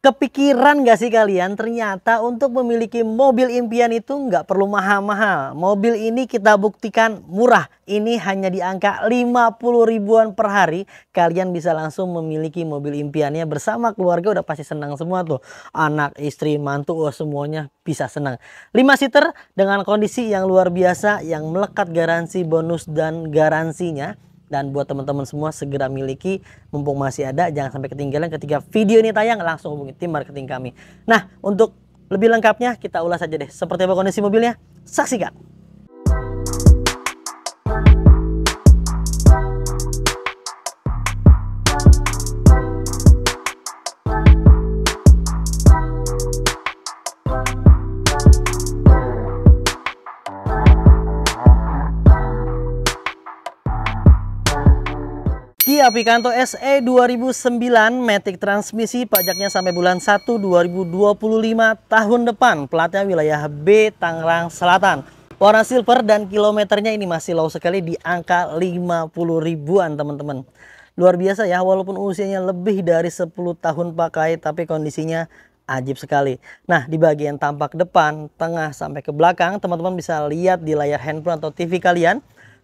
Kepikiran gak sih kalian ternyata untuk memiliki mobil impian itu nggak perlu mahal-mahal. Mobil ini kita buktikan murah. Ini hanya di angka 50 ribuan per hari. Kalian bisa langsung memiliki mobil impiannya bersama keluarga udah pasti senang semua tuh. Anak, istri, mantu, oh semuanya bisa senang. 5 seater dengan kondisi yang luar biasa yang melekat garansi bonus dan garansinya dan buat teman-teman semua segera miliki mumpung masih ada jangan sampai ketinggalan ketika video ini tayang langsung hubungi tim marketing kami nah untuk lebih lengkapnya kita ulas aja deh seperti apa kondisi mobilnya saksikan Kia Picanto SE 2009 Matic transmisi pajaknya sampai bulan 1 2025 tahun depan platnya wilayah B Tangerang Selatan warna silver dan kilometernya ini masih low sekali di angka 50 ribuan teman-teman luar biasa ya walaupun usianya lebih dari 10 tahun pakai tapi kondisinya ajib sekali. Nah, di bagian tampak depan, tengah sampai ke belakang, teman-teman bisa lihat di layar handphone atau TV kalian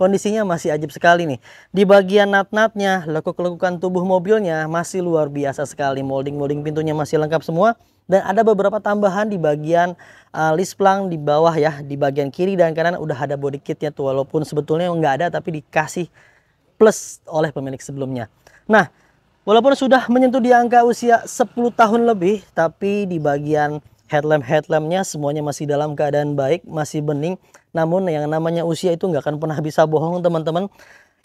Kondisinya masih ajib sekali nih. Di bagian nat-natnya, lekuk-lekukan tubuh mobilnya masih luar biasa sekali. Molding-molding pintunya masih lengkap semua. Dan ada beberapa tambahan di bagian uh, eh, lisplang di bawah ya. Di bagian kiri dan kanan udah ada body kitnya tuh. Walaupun sebetulnya nggak ada tapi dikasih plus oleh pemilik sebelumnya. Nah, walaupun sudah menyentuh di angka usia 10 tahun lebih, tapi di bagian headlamp headlampnya semuanya masih dalam keadaan baik masih bening namun yang namanya usia itu nggak akan pernah bisa bohong teman-teman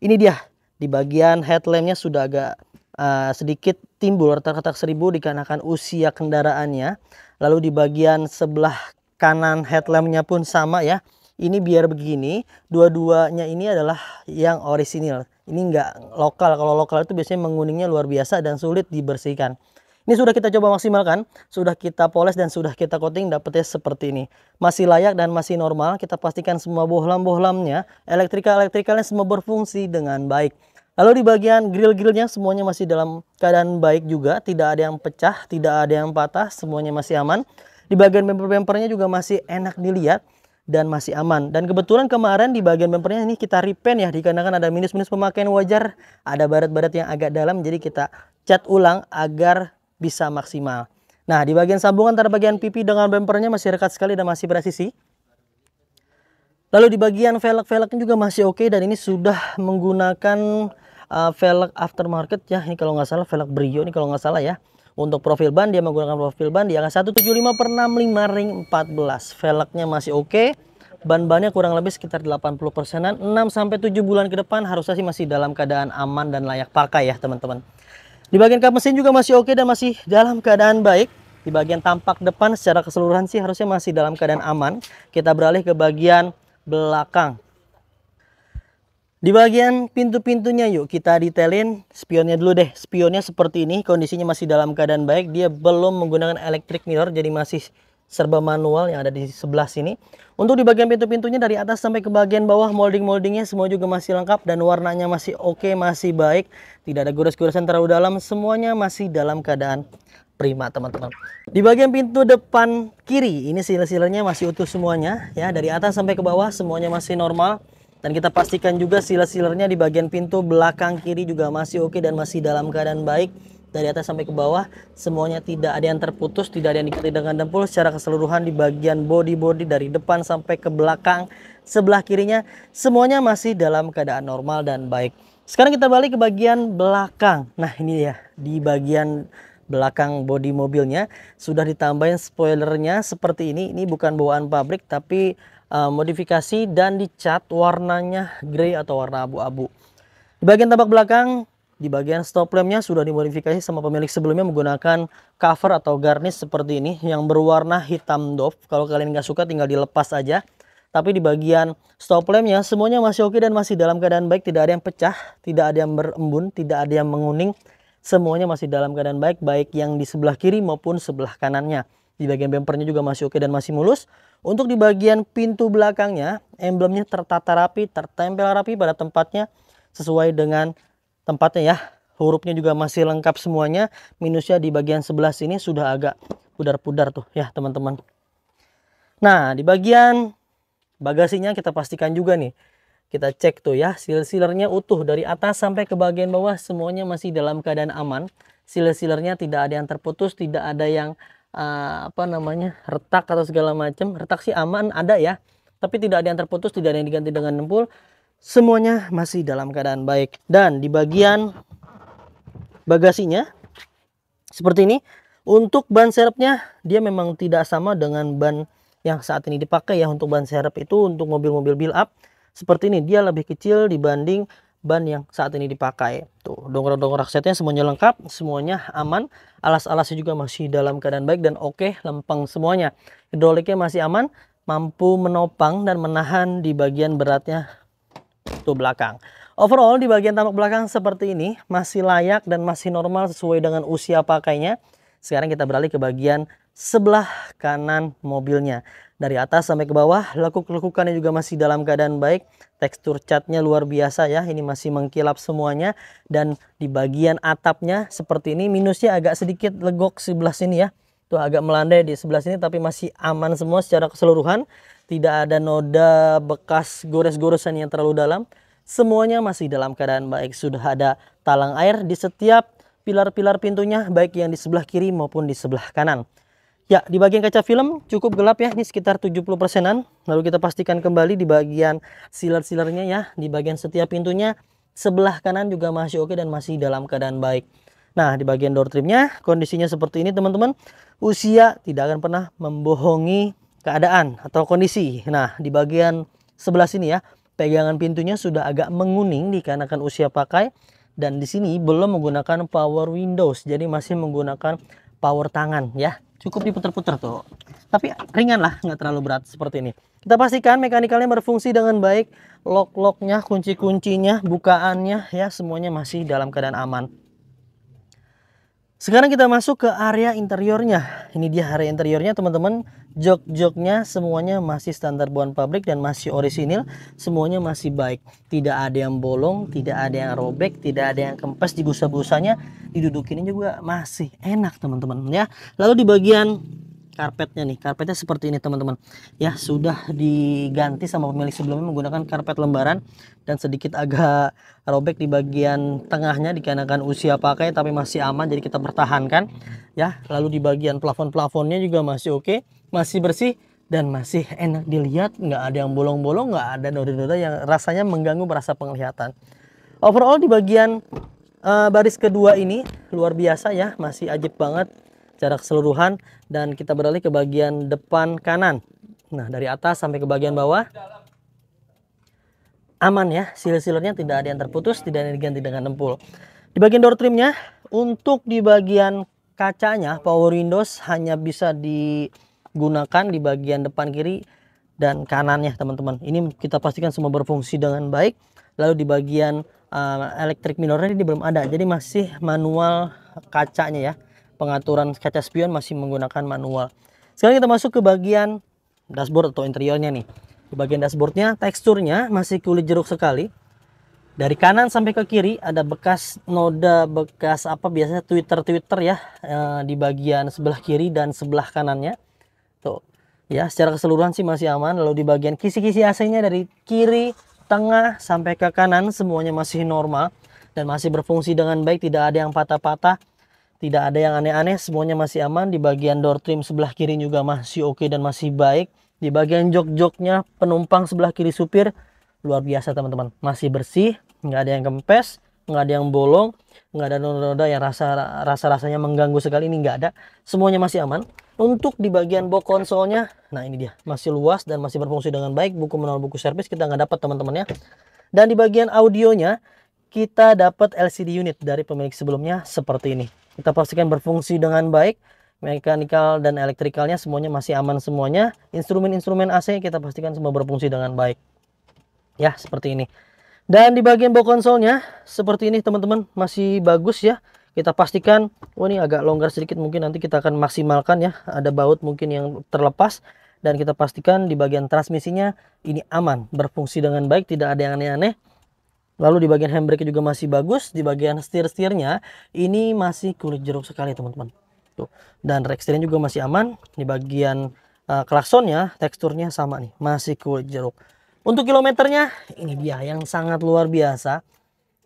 ini dia di bagian headlampnya sudah agak uh, sedikit timbul retak-retak seribu dikarenakan usia kendaraannya lalu di bagian sebelah kanan headlampnya pun sama ya ini biar begini dua-duanya ini adalah yang orisinil ini nggak lokal kalau lokal itu biasanya menguningnya luar biasa dan sulit dibersihkan ini sudah kita coba maksimalkan, sudah kita poles dan sudah kita coating dapetnya seperti ini. Masih layak dan masih normal, kita pastikan semua bohlam-bohlamnya, elektrikal-elektrikalnya semua berfungsi dengan baik. Lalu di bagian grill-grillnya semuanya masih dalam keadaan baik juga, tidak ada yang pecah, tidak ada yang patah, semuanya masih aman. Di bagian bumper-bumpernya juga masih enak dilihat dan masih aman. Dan kebetulan kemarin di bagian bumpernya ini kita repaint ya dikarenakan ada minus-minus pemakaian wajar, ada baret-baret yang agak dalam jadi kita cat ulang agar bisa maksimal. Nah, di bagian sambungan antara bagian pipi dengan bumpernya masih rekat sekali dan masih presisi. Lalu di bagian velg-velgnya juga masih oke okay, dan ini sudah menggunakan uh, velg aftermarket ya. Ini kalau nggak salah velg Brio ini kalau nggak salah ya. Untuk profil ban dia menggunakan profil ban di angka 175 per 65 ring 14. Velgnya masih oke. Okay. Ban-bannya kurang lebih sekitar 80 persenan. 6 sampai 7 bulan ke depan harusnya sih masih dalam keadaan aman dan layak pakai ya teman-teman. Di bagian kap mesin juga masih oke dan masih dalam keadaan baik. Di bagian tampak depan secara keseluruhan sih harusnya masih dalam keadaan aman. Kita beralih ke bagian belakang. Di bagian pintu-pintunya yuk kita detailin spionnya dulu deh. Spionnya seperti ini, kondisinya masih dalam keadaan baik. Dia belum menggunakan electric mirror jadi masih serba manual yang ada di sebelah sini. Untuk di bagian pintu-pintunya dari atas sampai ke bagian bawah molding-moldingnya semua juga masih lengkap dan warnanya masih oke, okay, masih baik. Tidak ada gores-goresan terlalu dalam, semuanya masih dalam keadaan prima teman-teman. Di bagian pintu depan kiri, ini sila-silanya masih utuh semuanya ya. Dari atas sampai ke bawah semuanya masih normal. Dan kita pastikan juga sila-silernya di bagian pintu belakang kiri juga masih oke okay dan masih dalam keadaan baik dari atas sampai ke bawah semuanya tidak ada yang terputus tidak ada yang diganti dengan dempul secara keseluruhan di bagian body body dari depan sampai ke belakang sebelah kirinya semuanya masih dalam keadaan normal dan baik sekarang kita balik ke bagian belakang nah ini ya di bagian belakang body mobilnya sudah ditambahin spoilernya seperti ini ini bukan bawaan pabrik tapi uh, modifikasi dan dicat warnanya grey atau warna abu-abu di bagian tampak belakang di bagian stop lampnya sudah dimodifikasi sama pemilik sebelumnya menggunakan cover atau garnish seperti ini yang berwarna hitam doff. Kalau kalian nggak suka tinggal dilepas aja. Tapi di bagian stop lampnya semuanya masih oke dan masih dalam keadaan baik. Tidak ada yang pecah, tidak ada yang berembun, tidak ada yang menguning. Semuanya masih dalam keadaan baik, baik yang di sebelah kiri maupun sebelah kanannya. Di bagian bempernya juga masih oke dan masih mulus. Untuk di bagian pintu belakangnya, emblemnya tertata rapi, tertempel rapi pada tempatnya sesuai dengan tempatnya ya hurufnya juga masih lengkap semuanya minusnya di bagian sebelah sini sudah agak pudar-pudar tuh ya teman-teman nah di bagian bagasinya kita pastikan juga nih kita cek tuh ya silsilernya utuh dari atas sampai ke bagian bawah semuanya masih dalam keadaan aman Silsilernya tidak ada yang terputus tidak ada yang uh, apa namanya retak atau segala macam retak sih aman ada ya tapi tidak ada yang terputus tidak ada yang diganti dengan nempul semuanya masih dalam keadaan baik. Dan di bagian bagasinya seperti ini. Untuk ban serepnya dia memang tidak sama dengan ban yang saat ini dipakai ya untuk ban serep itu untuk mobil-mobil build up seperti ini dia lebih kecil dibanding ban yang saat ini dipakai. Tuh, dongkrak-dongkrak setnya semuanya lengkap, semuanya aman, alas-alasnya juga masih dalam keadaan baik dan oke, lempeng semuanya. Hidroliknya masih aman, mampu menopang dan menahan di bagian beratnya tuh belakang. Overall di bagian tampak belakang seperti ini masih layak dan masih normal sesuai dengan usia pakainya. Sekarang kita beralih ke bagian sebelah kanan mobilnya. Dari atas sampai ke bawah, lekuk-lekukannya juga masih dalam keadaan baik. Tekstur catnya luar biasa ya, ini masih mengkilap semuanya. Dan di bagian atapnya seperti ini, minusnya agak sedikit legok sebelah sini ya. Tuh agak melandai di sebelah sini tapi masih aman semua secara keseluruhan tidak ada noda bekas gores-goresan yang terlalu dalam. Semuanya masih dalam keadaan baik. Sudah ada talang air di setiap pilar-pilar pintunya baik yang di sebelah kiri maupun di sebelah kanan. Ya, di bagian kaca film cukup gelap ya, ini sekitar 70 persenan. Lalu kita pastikan kembali di bagian silar-silarnya ya, di bagian setiap pintunya sebelah kanan juga masih oke dan masih dalam keadaan baik. Nah, di bagian door trimnya kondisinya seperti ini teman-teman. Usia tidak akan pernah membohongi keadaan atau kondisi. Nah, di bagian sebelah sini ya, pegangan pintunya sudah agak menguning dikarenakan usia pakai dan di sini belum menggunakan power windows, jadi masih menggunakan power tangan ya. Cukup diputer-puter tuh. Tapi ringan lah, nggak terlalu berat seperti ini. Kita pastikan mekanikalnya berfungsi dengan baik, lock-locknya, kunci-kuncinya, bukaannya ya semuanya masih dalam keadaan aman. Sekarang kita masuk ke area interiornya. Ini dia area interiornya teman-teman. Jok-joknya semuanya masih standar buan pabrik dan masih orisinil. Semuanya masih baik. Tidak ada yang bolong, tidak ada yang robek, tidak ada yang kempes di busa-busanya. Didudukin juga masih enak teman-teman ya. Lalu di bagian karpetnya nih karpetnya seperti ini teman-teman ya sudah diganti sama pemilik sebelumnya menggunakan karpet lembaran dan sedikit agak robek di bagian tengahnya dikarenakan usia pakai tapi masih aman jadi kita pertahankan ya lalu di bagian plafon-plafonnya juga masih oke masih bersih dan masih enak dilihat nggak ada yang bolong-bolong nggak ada noda-noda yang rasanya mengganggu merasa penglihatan overall di bagian uh, baris kedua ini luar biasa ya masih ajib banget secara keseluruhan dan kita beralih ke bagian depan kanan. Nah, dari atas sampai ke bagian bawah aman ya, silir-silirnya tidak ada yang terputus, tidak ada yang diganti dengan empul. Di bagian door trimnya, untuk di bagian kacanya power windows hanya bisa digunakan di bagian depan kiri dan kanannya teman-teman. Ini kita pastikan semua berfungsi dengan baik. Lalu di bagian uh, electric minornya ini belum ada, jadi masih manual kacanya ya pengaturan kaca spion masih menggunakan manual. Sekarang kita masuk ke bagian dashboard atau interiornya nih. Di bagian dashboardnya teksturnya masih kulit jeruk sekali. Dari kanan sampai ke kiri ada bekas noda, bekas apa biasanya Twitter-Twitter ya eh, di bagian sebelah kiri dan sebelah kanannya. Tuh. Ya, secara keseluruhan sih masih aman. Lalu di bagian kisi-kisi AC-nya dari kiri, tengah sampai ke kanan semuanya masih normal dan masih berfungsi dengan baik, tidak ada yang patah-patah tidak ada yang aneh-aneh, semuanya masih aman. Di bagian door trim sebelah kiri juga masih oke okay dan masih baik. Di bagian jok-joknya penumpang sebelah kiri supir luar biasa teman-teman. Masih bersih, nggak ada yang kempes, nggak ada yang bolong, nggak ada noda-noda yang rasa rasa rasanya mengganggu sekali ini nggak ada. Semuanya masih aman. Untuk di bagian box konsolnya, nah ini dia masih luas dan masih berfungsi dengan baik. Buku manual buku servis kita nggak dapat teman-teman ya. Dan di bagian audionya kita dapat LCD unit dari pemilik sebelumnya seperti ini kita pastikan berfungsi dengan baik mekanikal dan elektrikalnya semuanya masih aman semuanya instrumen-instrumen AC kita pastikan semua berfungsi dengan baik ya seperti ini dan di bagian bawah konsolnya seperti ini teman-teman masih bagus ya kita pastikan oh ini agak longgar sedikit mungkin nanti kita akan maksimalkan ya ada baut mungkin yang terlepas dan kita pastikan di bagian transmisinya ini aman berfungsi dengan baik tidak ada yang aneh-aneh Lalu di bagian handbrake juga masih bagus, di bagian setir-setirnya ini masih kulit jeruk sekali teman-teman. Tuh. Dan rack steering juga masih aman, di bagian uh, klaksonnya teksturnya sama nih, masih kulit jeruk. Untuk kilometernya ini dia yang sangat luar biasa.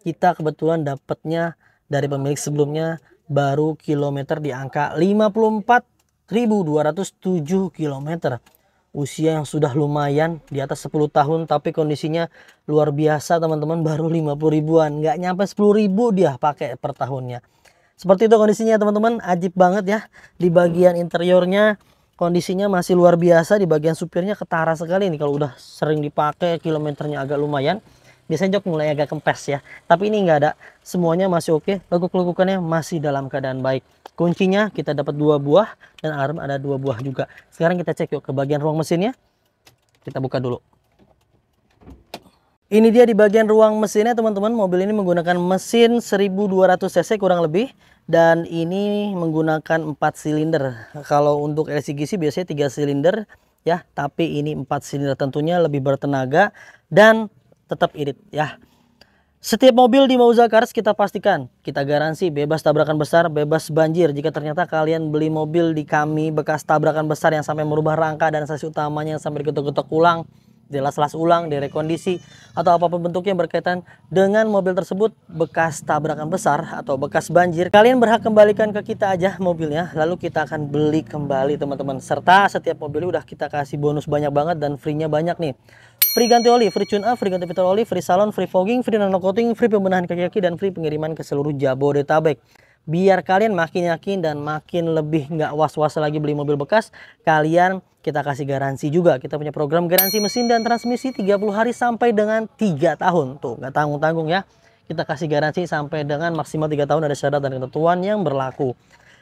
Kita kebetulan dapatnya dari pemilik sebelumnya baru kilometer di angka 54.207 kilometer usia yang sudah lumayan di atas 10 tahun tapi kondisinya luar biasa teman-teman baru 50 ribuan nggak nyampe 10 ribu dia pakai per tahunnya seperti itu kondisinya teman-teman ajib banget ya di bagian interiornya kondisinya masih luar biasa di bagian supirnya ketara sekali ini kalau udah sering dipakai kilometernya agak lumayan biasanya jok mulai agak kempes ya tapi ini nggak ada semuanya masih oke lekuk-lekukannya masih dalam keadaan baik kuncinya kita dapat dua buah dan alarm ada dua buah juga sekarang kita cek yuk ke bagian ruang mesinnya kita buka dulu ini dia di bagian ruang mesinnya teman-teman mobil ini menggunakan mesin 1200 cc kurang lebih dan ini menggunakan 4 silinder kalau untuk LCGC biasanya 3 silinder ya tapi ini 4 silinder tentunya lebih bertenaga dan tetap irit ya. Setiap mobil di Mauza Cars kita pastikan, kita garansi bebas tabrakan besar, bebas banjir. Jika ternyata kalian beli mobil di kami bekas tabrakan besar yang sampai merubah rangka dan sasis utamanya yang sampai getok getok ulang, jelas las ulang, direkondisi, atau apapun bentuknya berkaitan dengan mobil tersebut bekas tabrakan besar atau bekas banjir, kalian berhak kembalikan ke kita aja mobilnya, lalu kita akan beli kembali teman-teman. Serta setiap mobil udah kita kasih bonus banyak banget dan free-nya banyak nih. Free ganti oli, free tune up, free ganti filter oli, free salon, free fogging, free nano coating, free pembenahan kaki-kaki, dan free pengiriman ke seluruh Jabodetabek. Biar kalian makin yakin dan makin lebih nggak was-was lagi beli mobil bekas, kalian kita kasih garansi juga. Kita punya program garansi mesin dan transmisi 30 hari sampai dengan 3 tahun. Tuh, nggak tanggung-tanggung ya. Kita kasih garansi sampai dengan maksimal 3 tahun ada syarat dan ketentuan yang berlaku.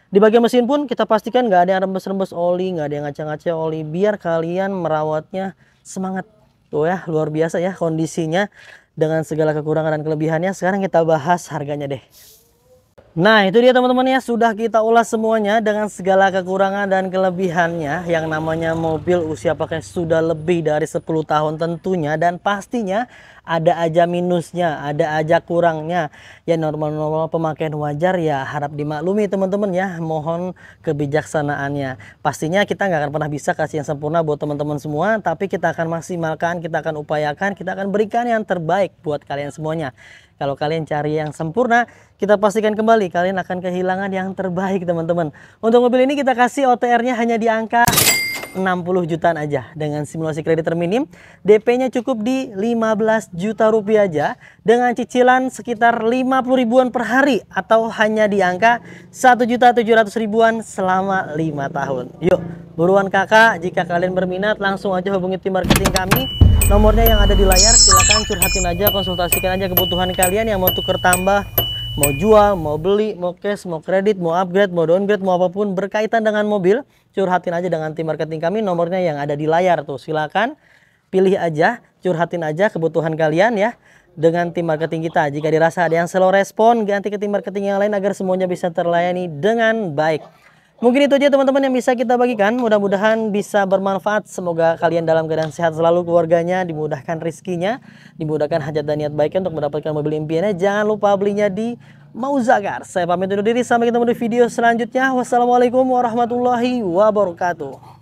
Di bagian mesin pun kita pastikan nggak ada yang rembes-rembes oli, nggak ada yang ngaca-ngaca oli, biar kalian merawatnya semangat Tuh ya, luar biasa ya kondisinya dengan segala kekurangan dan kelebihannya. Sekarang kita bahas harganya deh. Nah itu dia teman-teman ya sudah kita ulas semuanya dengan segala kekurangan dan kelebihannya yang namanya mobil usia pakai sudah lebih dari 10 tahun tentunya dan pastinya ada aja minusnya, ada aja kurangnya. Ya normal-normal pemakaian wajar ya harap dimaklumi teman-teman ya. Mohon kebijaksanaannya. Pastinya kita nggak akan pernah bisa kasih yang sempurna buat teman-teman semua, tapi kita akan maksimalkan, kita akan upayakan, kita akan berikan yang terbaik buat kalian semuanya. Kalau kalian cari yang sempurna, kita pastikan kembali kalian akan kehilangan yang terbaik teman-teman. Untuk mobil ini kita kasih OTR-nya hanya di angka 60 jutaan aja dengan simulasi kredit terminim. DP-nya cukup di 15 juta rupiah aja dengan cicilan sekitar 50 ribuan per hari atau hanya di angka 1 juta 700 ribuan selama 5 tahun. Yuk, buruan kakak jika kalian berminat langsung aja hubungi tim marketing kami. Nomornya yang ada di layar silahkan curhatin aja konsultasikan aja kebutuhan kalian yang mau tuker tambah mau jual, mau beli, mau cash, mau kredit, mau upgrade, mau downgrade, mau apapun berkaitan dengan mobil, curhatin aja dengan tim marketing kami. Nomornya yang ada di layar tuh, silakan pilih aja, curhatin aja kebutuhan kalian ya dengan tim marketing kita. Jika dirasa ada yang slow respon, ganti ke tim marketing yang lain agar semuanya bisa terlayani dengan baik. Mungkin itu aja teman-teman yang bisa kita bagikan. Mudah-mudahan bisa bermanfaat. Semoga kalian dalam keadaan sehat selalu keluarganya, dimudahkan rizkinya, dimudahkan hajat dan niat baiknya untuk mendapatkan mobil impiannya. Jangan lupa belinya di Mauzagar. Saya pamit undur diri. Sampai ketemu di video selanjutnya. Wassalamualaikum warahmatullahi wabarakatuh.